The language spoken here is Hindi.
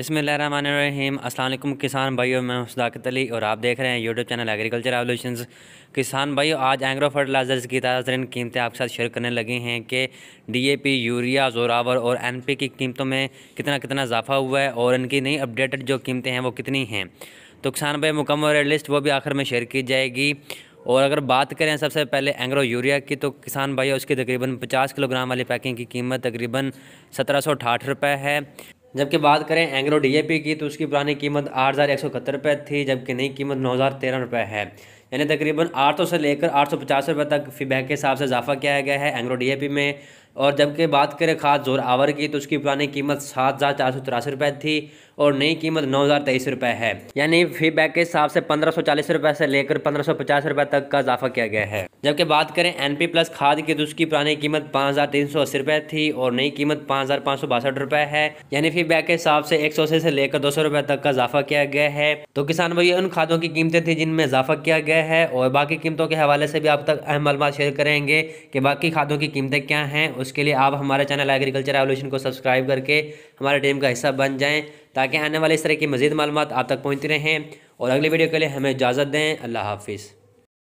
बिसमीम असल किसान भाइयों मैं मुसदाकत अली और आप देख रहे हैं यूट्यूब चैनल एग्रीकल्चर एवोल्यूशन किसान भाइयों आज एग्रो फर्टिलाइजर्स की ताज़ा कीमतें आपके साथ शेयर करने लगी हैं कि डीएपी यूरिया जोरावर और एनपी की कीमतों में कितना कितना इजाफा हुआ है और इनकी नई अपडेटेड जो कीमतें हैं वो कितनी हैं तो किसान भाई मुकम्मल लिस्ट वो भी आखिर में शेयर की जाएगी और अगर बात करें सबसे पहले एंग्रो यूरिया की तो किसान भाई उसकी तकरीबन 50 किलोग्राम वाली पैकिंग की कीमत तकरीबन सत्रह सौ है जबकि बात करें एंग्रो डीएपी की तो उसकी पुरानी कीमत आठ हज़ार एक सौ इकहत्तर रुपये थी जबकि नई कीमत नौ हज़ार तेरह रुपये है यानी तकरीबन आठ सौ से लेकर आठ सौ पचास रुपये तक फीबैक के हिसाब से इजाफा किया गया है एंग्रो डीएपी में और जबकि बात करें खास जोर आवर की तो उसकी पुरानी कीमत सात हज़ार चार सौ तिरासी रुपये थी और नई कीमत नौ हज़ार तेईस रुपये है यानी फीडबैक के हिसाब से पंद्रह सौ चालीस रुपये से लेकर पंद्रह सौ पचास रुपये तक का इजाफा किया गया है जबकि बात करें एन पी प्लस खाद की तो उसकी पुरानी कीमत पाँच हज़ार तीन सौ अस्सी रुपये थी और नई कीमत पाँच हज़ार पाँच सौ बासठ रुपये है यानी फीडबैक के हिसाब से एक सौ अस्सी से लेकर दो सौ रुपये तक का इजाफा किया गया है तो किसान भैया उन खादों की कीमतें थी जिनमें इजाफा किया गया है और बाकी कीमतों के हवाले से भी आप तक अहम मालूम शेयर करेंगे कि बाकी खादों की कीमतें क्या हैं उस उसके लिए आप हमारे चैनल एग्रीकल्चर एवोल्यूशन को सब्सक्राइब करके हमारे टीम का हिस्सा बन जाएँ ताकि आने वाले इस तरह की मजीद मालूम आप तक पहुँचती रहें और अगली वीडियो के लिए हमें इजाज़त दें अल्लाह हाफिज़